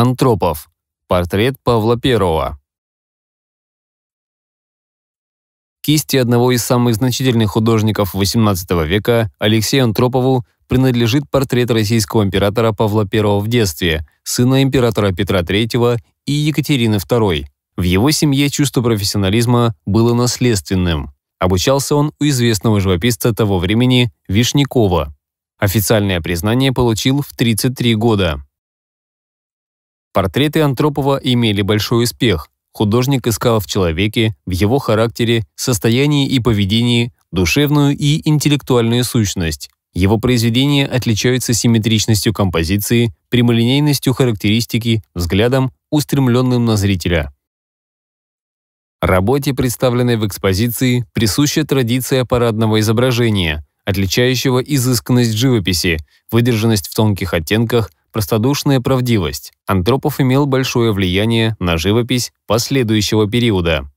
Антропов. Портрет Павла Первого. Кисти одного из самых значительных художников XVIII века Алексею Антропову принадлежит портрет российского императора Павла I в детстве, сына императора Петра III и Екатерины II. В его семье чувство профессионализма было наследственным. Обучался он у известного живописца того времени Вишнякова. Официальное признание получил в 33 года. Портреты Антропова имели большой успех. Художник искал в человеке, в его характере, состоянии и поведении душевную и интеллектуальную сущность. Его произведения отличаются симметричностью композиции, прямолинейностью характеристики, взглядом, устремленным на зрителя. Работе, представленной в экспозиции, присуща традиция парадного изображения, отличающего изысканность живописи, выдержанность в тонких оттенках, простодушная правдивость. Антропов имел большое влияние на живопись последующего периода.